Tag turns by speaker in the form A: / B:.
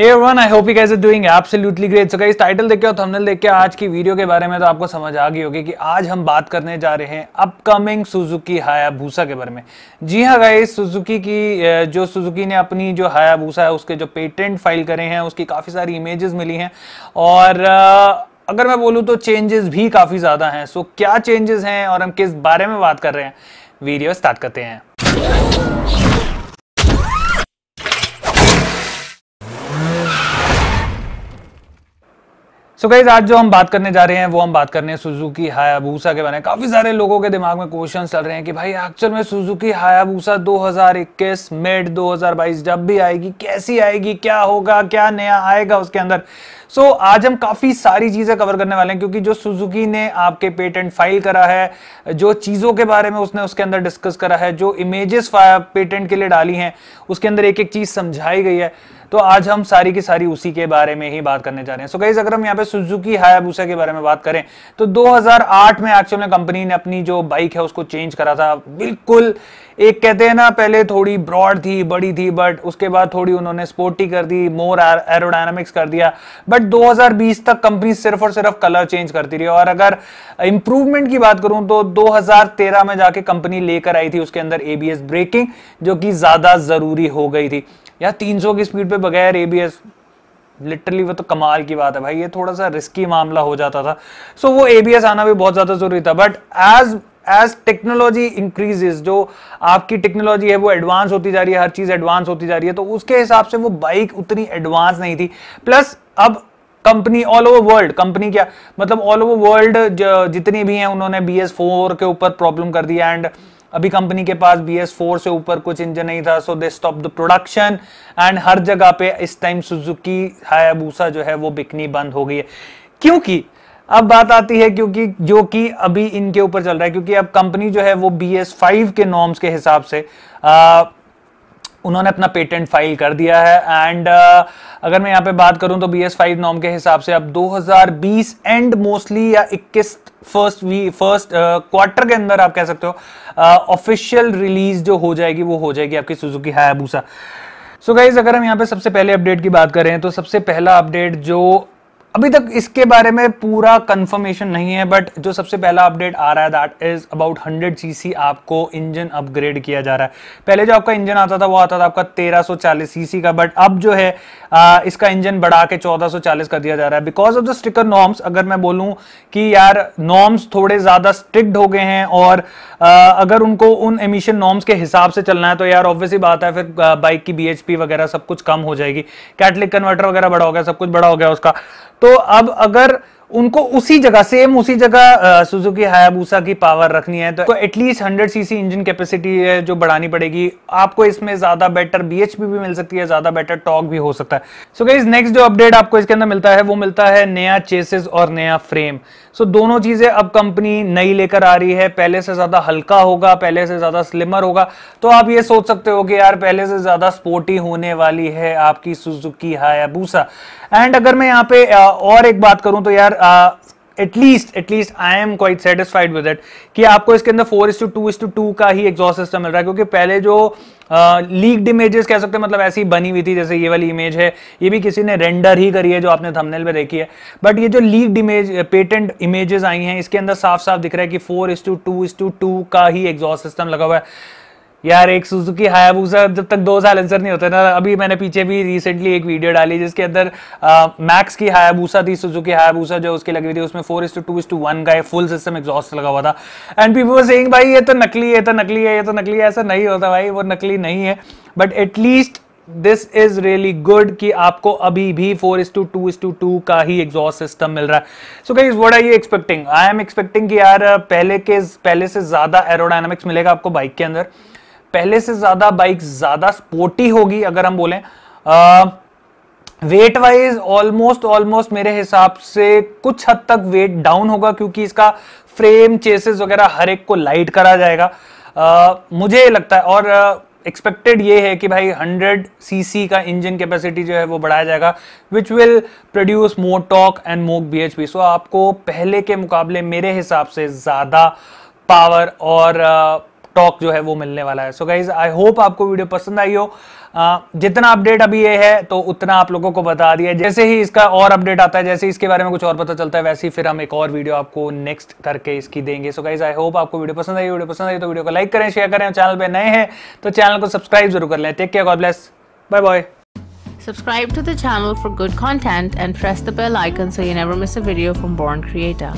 A: Hey everyone, I hope you guys are doing absolutely great. So guys, title देख के और thumbnail देख के आज की वीडियो के बारे में तो आपको समझ आ गई होगी कि आज हम बात करने जा रहे हैं अपकमिंग सुजुकी हायाबूसा के बारे में जी हाँ गाइस सुजुकी की जो सुजुकी ने अपनी जो हायाबूसा है उसके जो पेटेंट फाइल करे हैं उसकी काफ़ी सारी इमेजेस मिली हैं और अगर मैं बोलूँ तो चेंजेस भी काफ़ी ज़्यादा हैं सो क्या चेंजेस हैं और हम किस बारे में बात कर रहे हैं वीडियो स्टार्ट करते हैं सो so गाइज आज जो हम बात करने जा रहे हैं वो हम बात करने हैं सुजुकी हायाबूसा के बारे में काफी सारे लोगों के दिमाग में क्वेश्चन चल रहे हैं कि भाई एक्चुअल में सुजुकी हायाबूसा 2021 मेड 2022 जब भी आएगी कैसी आएगी क्या होगा क्या नया आएगा उसके अंदर सो so, आज हम काफ़ी सारी चीज़ें कवर करने वाले हैं क्योंकि जो सुजुकी ने आपके पेटेंट फाइल करा है जो चीज़ों के बारे में उसने उसके अंदर डिस्कस करा है जो इमेजेस पेटेंट के लिए डाली हैं उसके अंदर एक एक चीज़ समझाई गई है तो आज हम सारी की सारी उसी के बारे में ही बात करने जा रहे हैं सो so, गाइज अगर हम यहाँ पे सुजुकी हायाबूसा के बारे में बात करें तो 2008 में एक्चुअल में कंपनी ने अपनी जो बाइक है उसको चेंज करा था बिल्कुल एक कहते हैं ना पहले थोड़ी ब्रॉड थी बड़ी थी बट उसके बाद थोड़ी उन्होंने स्पोर्टी कर दी मोर एरोडायनामिक्स कर दिया बट 2020 तक कंपनी सिर्फ और सिर्फ कलर चेंज करती रही और अगर इंप्रूवमेंट की बात करूं तो 2013 में जाके कंपनी लेकर आई थी उसके अंदर एबीएस ब्रेकिंग जो कि ज्यादा जरूरी हो गई थी या तीन की स्पीड पे बगैर एबीएस लिटरली वो तो कमाल की बात है भाई ये थोड़ा सा रिस्की मामला हो जाता था सो so, वो एबीएस आना भी बहुत ज्यादा जरूरी था but as as technology increases जो आपकी टेक्नोलॉजी है वो एडवांस होती जा रही है हर चीज एडवांस होती जा रही है तो उसके हिसाब से वो बाइक उतनी एडवांस नहीं थी प्लस अब company all over world company क्या मतलब ऑल ओवर वर्ल्ड जितनी भी हैं उन्होंने बी एस फोर के ऊपर प्रॉब्लम कर दिया एंड अभी कंपनी के पास बी एस फोर से ऊपर कुछ इंजन नहीं था so they stop the production and हर जगह पे इस टाइम सुजुकी हायाबूसा जो है वो बिकनी बंद हो गई है क्योंकि अब बात आती है क्योंकि जो कि अभी इनके ऊपर चल रहा है क्योंकि अब कंपनी जो है वो बी एस फाइव के नॉर्म्स के हिसाब से आ, उन्होंने अपना पेटेंट फाइल कर दिया है एंड uh, अगर मैं यहाँ पे बात करूं तो बी एस फाइव नॉम के हिसाब से अब 2020 एंड मोस्टली या 21 फर्स्ट वी फर्स्ट क्वार्टर के अंदर आप कह सकते हो ऑफिशियल uh, रिलीज जो हो जाएगी वो हो जाएगी आपकी Suzuki Hayabusa so so guys अगर हम यहाँ पे सबसे पहले अपडेट की बात करें तो सबसे पहला अपडेट जो अभी तक इसके बारे में पूरा कंफर्मेशन नहीं है बट जो सबसे पहला अपडेट आ रहा है दैट इज अबाउट 100 सीसी आपको इंजन अपग्रेड किया जा रहा है पहले जो आपका इंजन आता था वो आता था आपका 1340 सीसी का बट अब जो है आ, इसका इंजन बढ़ा के 1440 का दिया जा रहा है because of the stricter norms अगर मैं बोलूँ कि यार नॉर्म्स थोड़े ज़्यादा स्ट्रिक्ट हो गए हैं और आ, अगर उनको उन एमिशन नॉर्म्स के हिसाब से चलना है तो यार ऑब्वियसली बात है फिर बाइक की बी वगैरह सब कुछ कम हो जाएगी कैटलिक कन्वर्टर वगैरह बड़ा हो गया सब कुछ बड़ा हो गया उसका तो अब अगर उनको उसी जगह सेम उसी जगह सुजुकी हायाबूसा की पावर रखनी है तो at least hundred CC engine capacity है जो बढ़ानी पड़ेगी आपको इसमें ज्यादा बेटर बीएचपी भी मिल सकती है ज्यादा बेटर टॉक भी हो सकता है सो गाइज नेक्स्ट जो अपडेट आपको इसके अंदर मिलता है वो मिलता है नया चेसेस और नया फ्रेम सो so, दोनों चीजें अब कंपनी नई लेकर आ रही है पहले से ज्यादा हल्का होगा पहले से ज्यादा स्लिमर होगा तो आप ये सोच सकते हो कि यार पहले से ज्यादा स्पोर्टी होने वाली है आपकी सुजुकी हायाबूसा एंड अगर मैं यहाँ पे और एक बात करूं तो यार at least at least I am quite satisfied with it कि आपको इसके अंदर four is two two is two two का ही एग्जॉस्ट सिस्टम मिल रहा है क्योंकि पहले जो लीक्ड uh, इमेजेस कह सकते हैं मतलब ऐसी बनी हुई थी जैसे ये वाली इमेज है ये भी किसी ने रेंडर ही करी है जो आपने थंबनेल में देखी है बट ये जो लीक्ड इमेज पेटेंट इमेजेस आई हैं इसके अंदर साफ साफ दिख रहा है कि four is two two is two two का ही एग्जॉस्ट सिस्टम लगा हुआ है यार एक सुजुकी हायाबूसा जब तक दो साल आंसर नहीं होता ना अभी मैंने पीछे भी रिसेंटली एक वीडियो डाली जिसके अंदर मैक्स की हायाबूसा थी सुजुकी हायाबूसा जो उसकी लगी हुई थी उसमें four is two is two one का फुल सिस्टम एग्जॉस्ट लगा हुआ था एंड पीपल सेइंग भाई ये तो नकली है तो नकली है ये तो नकली है ऐसा नहीं होता भाई वो नकली नहीं है but at least this is really good कि आपको अभी भी four is two two is two two का ही एग्जॉस्ट सिस्टम मिल रहा है so guys what are you expecting I am expecting कि यार पहले के पहले से ज्यादा एरोडायनामिक्स मिलेगा आपको बाइक के अंदर पहले से ज्यादा बाइक ज्यादा स्पोर्टी होगी अगर हम बोलें वेट वाइज ऑलमोस्ट ऑलमोस्ट मेरे हिसाब से कुछ हद तक वेट डाउन होगा क्योंकि इसका फ्रेम चेसेस वगैरह हर एक को लाइट करा जाएगा uh, मुझे लगता है और आ, एक्सपेक्टेड ये है कि भाई 100 सीसी का इंजन कैपेसिटी जो है वो बढ़ाया जाएगा which will produce more torque and more BHP so आपको पहले के मुकाबले मेरे हिसाब से ज़्यादा पावर और स्टॉक जो है वो मिलने वाला है सो गाइज आई होप आपको वीडियो पसंद आई हो जितना अपडेट अभी ये है तो उतना आप लोगों को बता दिया जैसे ही इसका और अपडेट आता है जैसे इसके बारे में कुछ और पता चलता है वैसे ही फिर हम एक और वीडियो आपको नेक्स्ट करके इसकी देंगे सो गाइज आई होप आपको वीडियो पसंद आई वीडियो पसंद आई तो वीडियो को लाइक करें शेयर करें चैनल पर नए हैं तो चैनल को सब्सक्राइब जरूर कर लें take care God bless bye bye Subscribe to the channel for good content and press the bell icon so you never miss a video from Born Creator.